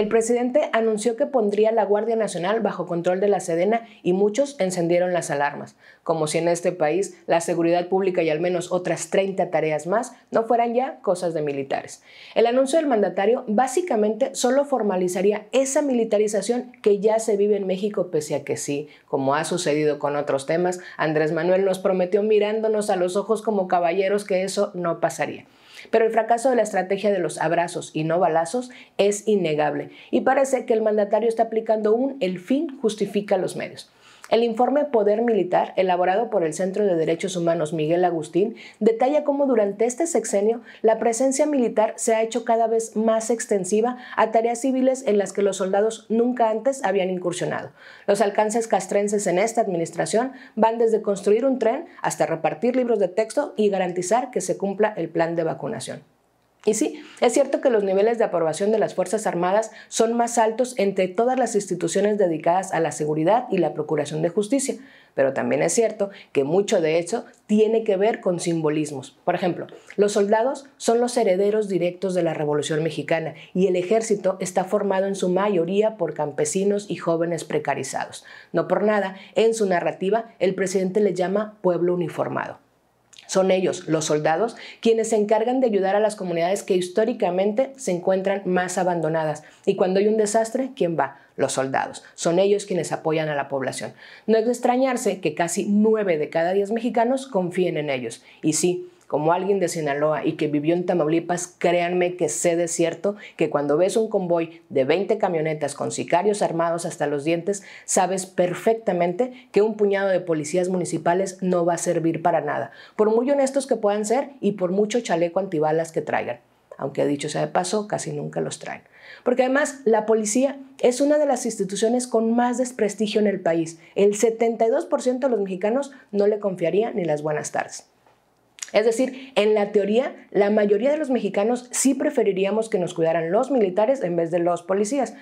El presidente anunció que pondría la Guardia Nacional bajo control de la Sedena y muchos encendieron las alarmas, como si en este país la seguridad pública y al menos otras 30 tareas más no fueran ya cosas de militares. El anuncio del mandatario básicamente solo formalizaría esa militarización que ya se vive en México, pese a que sí, como ha sucedido con otros temas, Andrés Manuel nos prometió mirándonos a los ojos como caballeros que eso no pasaría. Pero el fracaso de la estrategia de los abrazos y no balazos es innegable y parece que el mandatario está aplicando un el fin justifica los medios. El informe Poder Militar, elaborado por el Centro de Derechos Humanos Miguel Agustín, detalla cómo durante este sexenio la presencia militar se ha hecho cada vez más extensiva a tareas civiles en las que los soldados nunca antes habían incursionado. Los alcances castrenses en esta administración van desde construir un tren hasta repartir libros de texto y garantizar que se cumpla el plan de vacunación. Y sí, es cierto que los niveles de aprobación de las Fuerzas Armadas son más altos entre todas las instituciones dedicadas a la seguridad y la procuración de justicia, pero también es cierto que mucho de eso tiene que ver con simbolismos. Por ejemplo, los soldados son los herederos directos de la Revolución Mexicana y el ejército está formado en su mayoría por campesinos y jóvenes precarizados. No por nada, en su narrativa, el presidente le llama pueblo uniformado. Son ellos, los soldados, quienes se encargan de ayudar a las comunidades que históricamente se encuentran más abandonadas. Y cuando hay un desastre, ¿quién va? Los soldados. Son ellos quienes apoyan a la población. No es de extrañarse que casi nueve de cada diez mexicanos confíen en ellos. Y sí, como alguien de Sinaloa y que vivió en Tamaulipas, créanme que sé de cierto que cuando ves un convoy de 20 camionetas con sicarios armados hasta los dientes, sabes perfectamente que un puñado de policías municipales no va a servir para nada, por muy honestos que puedan ser y por mucho chaleco antibalas que traigan aunque dicho sea de paso, casi nunca los traen. Porque además la policía es una de las instituciones con más desprestigio en el país. El 72% de los mexicanos no le confiaría ni las buenas tardes. Es decir, en la teoría, la mayoría de los mexicanos sí preferiríamos que nos cuidaran los militares en vez de los policías.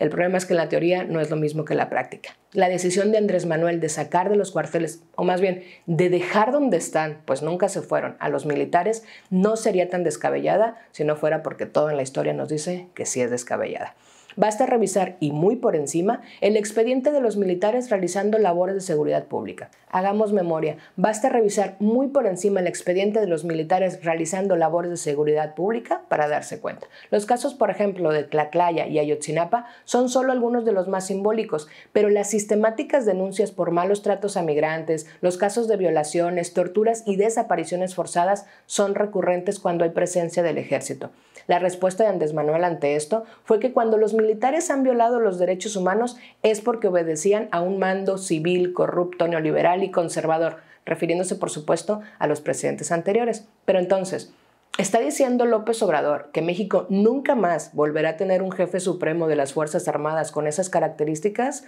El problema es que la teoría no es lo mismo que la práctica. La decisión de Andrés Manuel de sacar de los cuarteles, o más bien de dejar donde están, pues nunca se fueron, a los militares, no sería tan descabellada si no fuera porque todo en la historia nos dice que sí es descabellada. Basta revisar y muy por encima el expediente de los militares realizando labores de seguridad pública. Hagamos memoria, basta revisar muy por encima el expediente de los militares realizando labores de seguridad pública para darse cuenta. Los casos, por ejemplo, de Tlaclaya y Ayotzinapa son solo algunos de los más simbólicos, pero las sistemáticas denuncias por malos tratos a migrantes, los casos de violaciones, torturas y desapariciones forzadas son recurrentes cuando hay presencia del ejército. La respuesta de Andrés Manuel ante esto fue que cuando los militares han violado los derechos humanos es porque obedecían a un mando civil, corrupto, neoliberal y conservador, refiriéndose por supuesto a los presidentes anteriores. Pero entonces, ¿Está diciendo López Obrador que México nunca más volverá a tener un jefe supremo de las Fuerzas Armadas con esas características?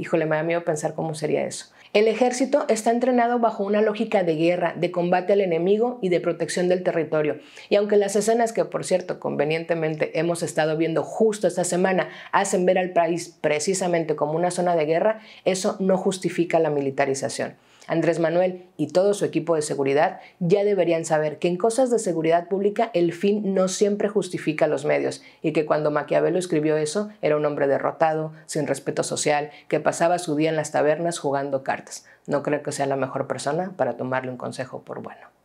Híjole, me da miedo pensar cómo sería eso. El ejército está entrenado bajo una lógica de guerra, de combate al enemigo y de protección del territorio. Y aunque las escenas que, por cierto, convenientemente hemos estado viendo justo esta semana hacen ver al país precisamente como una zona de guerra, eso no justifica la militarización. Andrés Manuel y todo su equipo de seguridad ya deberían saber que en cosas de seguridad pública el fin no siempre justifica los medios y que cuando Maquiavelo escribió eso era un hombre derrotado, sin respeto social, que pasaba su día en las tabernas jugando cartas. No creo que sea la mejor persona para tomarle un consejo por bueno.